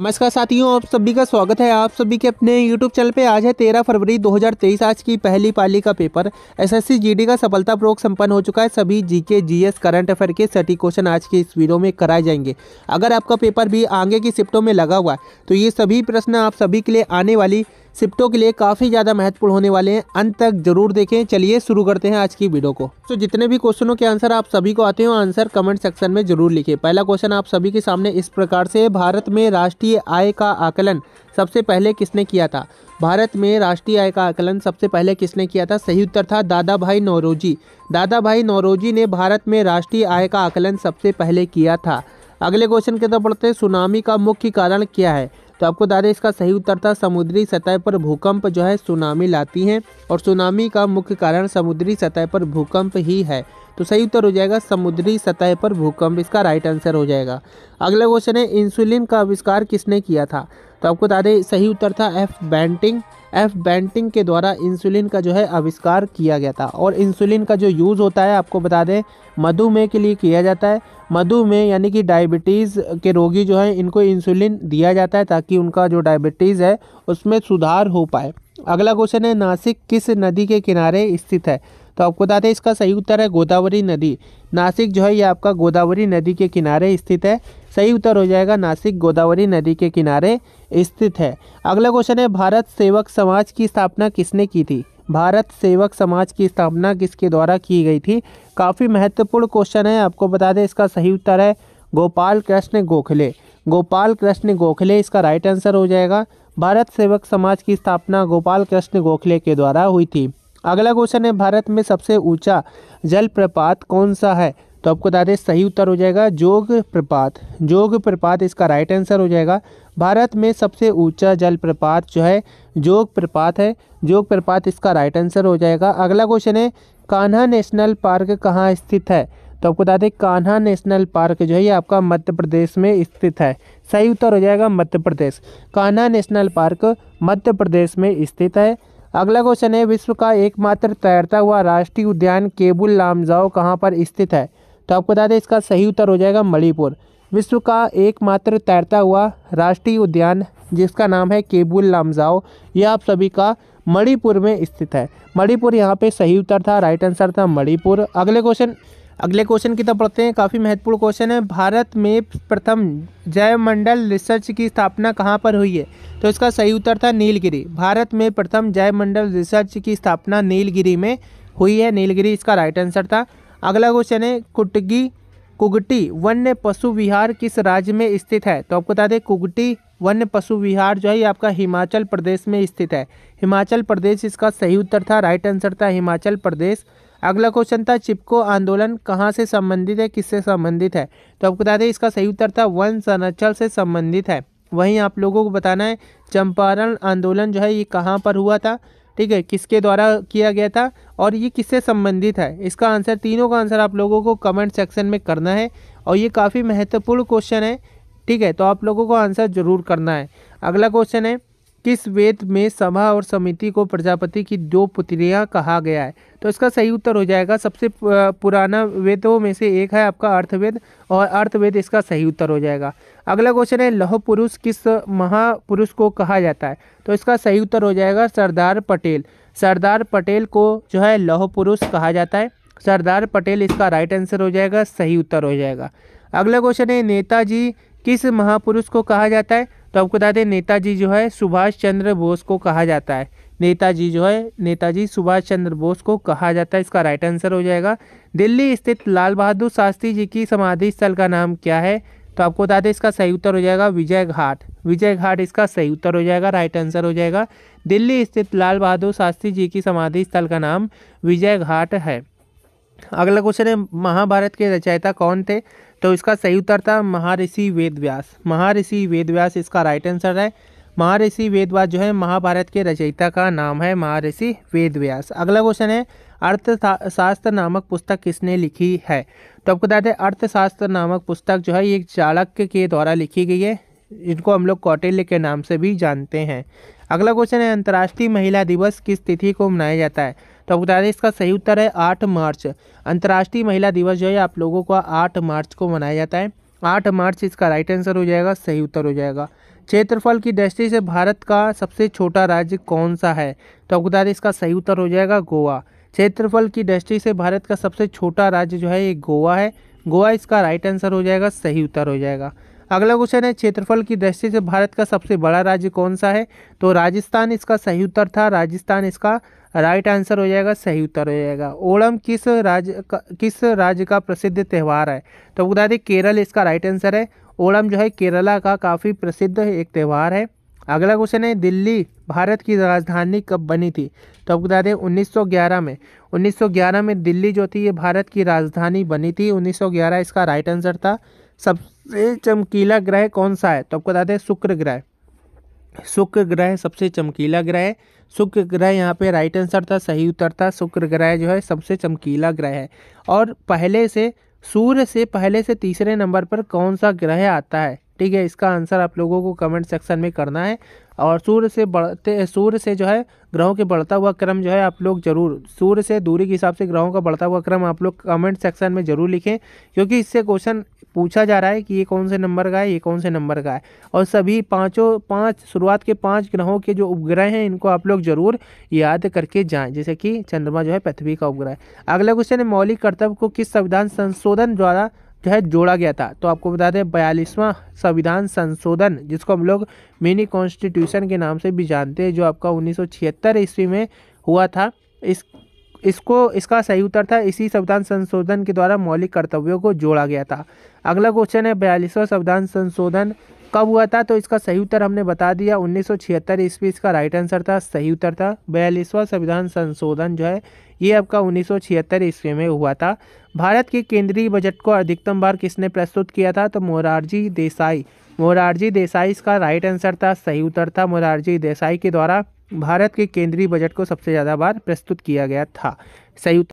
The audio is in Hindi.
नमस्कार साथियों आप सभी का स्वागत है आप सभी के अपने YouTube चैनल पे आज है 13 फरवरी 2023 आज की पहली पाली का पेपर एसएससी जीडी का सफलतापूर्वक संपन्न हो चुका है सभी जीके जीएस करंट अफेयर के सटी क्वेश्चन आज के इस वीडियो में कराए जाएंगे अगर आपका पेपर भी आगे की शिफ्टों में लगा हुआ है तो ये सभी प्रश्न आप सभी के लिए आने वाली सिप्टो के लिए काफ़ी ज़्यादा महत्वपूर्ण होने वाले हैं अंत तक जरूर देखें चलिए शुरू करते हैं आज की वीडियो को तो जितने भी क्वेश्चनों के आंसर आप सभी को आते हो आंसर कमेंट सेक्शन में जरूर लिखें पहला क्वेश्चन आप सभी के सामने इस प्रकार से भारत में राष्ट्रीय आय का आकलन सबसे पहले किसने किया था भारत में राष्ट्रीय आय का आकलन सबसे पहले किसने किया था सही उत्तर था दादा भाई नौरोजी दादा भाई नौरोजी ने भारत में राष्ट्रीय आय का आकलन सबसे पहले किया था अगले क्वेश्चन की तरफ पढ़ते हैं सुनामी का मुख्य कारण क्या है तो आपको बता दें इसका सही उत्तर था समुद्री सतह पर भूकंप जो है सुनामी लाती हैं और सुनामी का मुख्य कारण समुद्री सतह पर भूकंप ही है तो सही उत्तर हो जाएगा समुद्री सतह पर भूकंप इसका राइट आंसर हो जाएगा अगला क्वेश्चन है इंसुलिन का आविष्कार किसने किया था तो आपको बता दें सही उत्तर था एफ बैंटिंग एफ बैंटिंग के द्वारा इंसुलिन का जो है आविष्कार किया गया था और इंसुलिन का जो यूज़ होता है आपको बता दें मधुमेह के लिए किया जाता है मधुमेह यानी कि डायबिटीज़ के रोगी जो है इनको इंसुलिन दिया जाता है ताकि उनका जो डायबिटीज़ है उसमें सुधार हो पाए अगला क्वेश्चन है नासिक किस नदी के किनारे स्थित है तो आपको बता दें इसका सही उत्तर है गोदावरी नदी नासिक जो है ये आपका गोदावरी नदी के किनारे स्थित है सही उत्तर हो जाएगा नासिक गोदावरी नदी के किनारे स्थित है अगला क्वेश्चन है भारत सेवक समाज की स्थापना किसने की थी भारत सेवक समाज की स्थापना किसके द्वारा की गई थी काफ़ी महत्वपूर्ण क्वेश्चन है आपको बता दें इसका सही उत्तर है गोपाल कृष्ण गोखले गोपाल कृष्ण गोखले इसका राइट आंसर हो जाएगा भारत सेवक समाज की स्थापना गोपाल कृष्ण गोखले के द्वारा हुई थी अगला क्वेश्चन है भारत में सबसे ऊंचा जलप्रपात कौन सा है तो आपको बता दें सही उत्तर हो जाएगा जोग प्रपात जोग प्रपात इसका राइट आंसर हो जाएगा भारत में सबसे ऊंचा प्रपात जो है जोग प्रपात है जोग प्रपात इसका राइट आंसर हो जाएगा अगला क्वेश्चन है कान्हा नेशनल पार्क कहाँ स्थित है तो आपको बता दें कान्हा नेशनल पार्क जो है ये आपका मध्य प्रदेश में स्थित है सही उत्तर हो जाएगा मध्य प्रदेश कान्हा नेशनल पार्क मध्य प्रदेश में स्थित है अगला क्वेश्चन है विश्व का एकमात्र तैरता हुआ राष्ट्रीय उद्यान केबुल लामजाओ कहाँ पर स्थित है तो आपको बता दें इसका सही उत्तर हो जाएगा मणिपुर विश्व का एकमात्र तैरता हुआ राष्ट्रीय उद्यान जिसका नाम है केबुल लामजाओ यह आप सभी का मणिपुर में स्थित है मणिपुर यहाँ पे सही उत्तर था राइट आंसर था मणिपुर अगले क्वेश्चन अगले क्वेश्चन की तरफ पढ़ते हैं काफ़ी महत्वपूर्ण क्वेश्चन है भारत में प्रथम जयमंडल रिसर्च की स्थापना कहाँ पर हुई है तो इसका सही उत्तर था नीलगिरी भारत में प्रथम जयमंडल रिसर्च की स्थापना नीलगिरी में हुई है नीलगिरी इसका राइट आंसर था अगला क्वेश्चन है कुटगी कुगटी वन्य पशु विहार किस राज्य में स्थित है तो आपको बता दें कुगटी वन्य पशु विहार जो है आपका हिमाचल प्रदेश में स्थित है हिमाचल प्रदेश इसका सही उत्तर था राइट आंसर था हिमाचल प्रदेश अगला क्वेश्चन था चिपको आंदोलन कहाँ से संबंधित है किससे संबंधित है तो आपको बता दें इसका सही उत्तर था वन संरक्षण से संबंधित है वहीं आप लोगों को बताना है चंपारण आंदोलन जो है ये कहाँ पर हुआ था ठीक है किसके द्वारा किया गया था और ये किससे संबंधित है इसका आंसर तीनों का आंसर आप लोगों को कमेंट सेक्शन में करना है और ये काफ़ी महत्वपूर्ण क्वेश्चन है ठीक है तो आप लोगों को आंसर ज़रूर करना है अगला क्वेश्चन है किस वेद में सभा और समिति को प्रजापति की दो पुत्रियां कहा गया है तो इसका सही उत्तर हो जाएगा सबसे पुराना वेदों में से एक है आपका अर्थवेद और अर्थवेद इसका सही उत्तर हो जाएगा अगला क्वेश्चन है लौह पुरुष किस महापुरुष को कहा जाता है तो इसका सही उत्तर हो जाएगा सरदार पटेल सरदार पटेल को जो है लौह पुरुष कहा जाता है सरदार पटेल इसका राइट आंसर हो जाएगा सही उत्तर हो जाएगा अगला क्वेश्चन है नेताजी किस महापुरुष को कहा जाता है तो आपको बता दें नेताजी जो है सुभाष चंद्र बोस को कहा जाता है नेताजी जो है नेताजी सुभाष चंद्र बोस को कहा जाता है इसका राइट आंसर हो जाएगा दिल्ली स्थित लाल बहादुर शास्त्री जी की समाधि स्थल का नाम क्या है तो आपको बता दें इसका सही उत्तर हो जाएगा विजय घाट विजय घाट इसका सही उत्तर हो जाएगा राइट आंसर हो जाएगा दिल्ली स्थित लाल बहादुर शास्त्री जी की समाधि स्थल का नाम विजय घाट है अगला क्वेश्चन है महाभारत के रचयिता कौन थे तो इसका सही उत्तर था महर्षि वेदव्यास महर्षि वेदव्यास इसका राइट आंसर है महर्षि वेदव्यास जो है महाभारत के रचयिता का नाम है महर्षि वेदव्यास अगला क्वेश्चन है अर्थशास्त्र नामक पुस्तक किसने लिखी है तो आपको बता दें अर्थशास्त्र नामक पुस्तक जो है ये चाणक्य के द्वारा लिखी गई है इनको हम लोग कौटिल्य के नाम से भी जानते हैं अगला क्वेश्चन है अंतर्राष्ट्रीय महिला दिवस किस तिथि को मनाया जाता है तो बता दें इसका सही उत्तर है आठ मार्च अंतर्राष्ट्रीय महिला दिवस जो है आप लोगों को आठ मार्च को मनाया जाता है आठ मार्च इसका राइट आंसर हो जाएगा सही उत्तर हो जाएगा क्षेत्रफल की दृष्टि से भारत का सबसे छोटा राज्य कौन सा है तो आपको बता दें इसका सही उत्तर हो जाएगा गोवा क्षेत्रफल की दृष्टि से भारत का सबसे छोटा राज्य जो है ये गोवा है गोवा इसका राइट आंसर हो जाएगा सही उत्तर हो जाएगा अगला क्वेश्चन है क्षेत्रफल की दृष्टि से भारत का सबसे बड़ा राज्य कौन सा है तो राजस्थान इसका सही उत्तर था राजस्थान इसका राइट आंसर हो जाएगा सही उत्तर हो जाएगा ओणम किस राज्य का किस राज्य का प्रसिद्ध त्यौहार है तो बता दें केरल इसका राइट आंसर है ओणम जो है केरला का काफ़ी प्रसिद्ध एक त्यौहार है अगला क्वेश्चन है दिल्ली भारत की राजधानी कब बनी थी तो आपको बता दें उन्नीस में 1911 में दिल्ली जो थी ये भारत की राजधानी बनी थी 1911 इसका राइट आंसर था सबसे चमकीला ग्रह कौन सा है तो आपको बता दें शुक्र ग्रह शुक्र ग्रह सबसे चमकीला ग्रह है शुक्र ग्रह यहाँ पे राइट आंसर था सही उत्तर था शुक्र ग्रह जो है सबसे चमकीला ग्रह है और पहले से सूर्य से पहले से तीसरे नंबर पर कौन सा ग्रह आता है ठीक है इसका आंसर आप लोगों को कमेंट सेक्शन में करना है और सूर्य से बढ़ते सूर्य से जो है ग्रहों के बढ़ता हुआ क्रम जो है आप लोग जरूर सूर्य से दूरी के हिसाब से ग्रहों का बढ़ता हुआ क्रम आप लोग कमेंट सेक्शन में जरूर लिखें क्योंकि इससे क्वेश्चन पूछा जा रहा है कि ये कौन से नंबर का है ये कौन से नंबर का है और सभी पाँचों पाँच शुरुआत के पाँच ग्रहों के जो उपग्रह हैं इनको आप लोग जरूर याद करके जाएं जैसे कि चंद्रमा जो है पृथ्वी का उपग्रह अगला क्वेश्चन है मौलिक कर्तव्य को किस संविधान संशोधन द्वारा जो है जोड़ा गया था तो आपको बता दें बयालीसवां संविधान संशोधन जिसको हम लोग मिनी कॉन्स्टिट्यूशन के नाम से भी जानते हैं जो आपका उन्नीस ईस्वी में हुआ था इस इसको इसका सही उत्तर था इसी संविधान संशोधन के द्वारा मौलिक कर्तव्यों को जोड़ा गया था अगला क्वेश्चन है बयालीसवां संविधान संशोधन कब हुआ था तो इसका सही उत्तर हमने बता दिया उन्नीस छिहत्तर ईस्वी इसका राइट आंसर था सही उत्तर था बयालीसवां संविधान संशोधन जो है ये आपका छिहत्तर ईस्वी में हुआ था भारत के केंद्रीय बजट को अधिकतम बार किसने प्रस्तुत किया था तो मोरारजी देसाई मोरारजी देसाई इसका राइट आंसर था सही उत्तर था मोरारजी देसाई के द्वारा भारत के केंद्रीय बजट को सबसे ज़्यादा बार प्रस्तुत किया गया था संयुक्त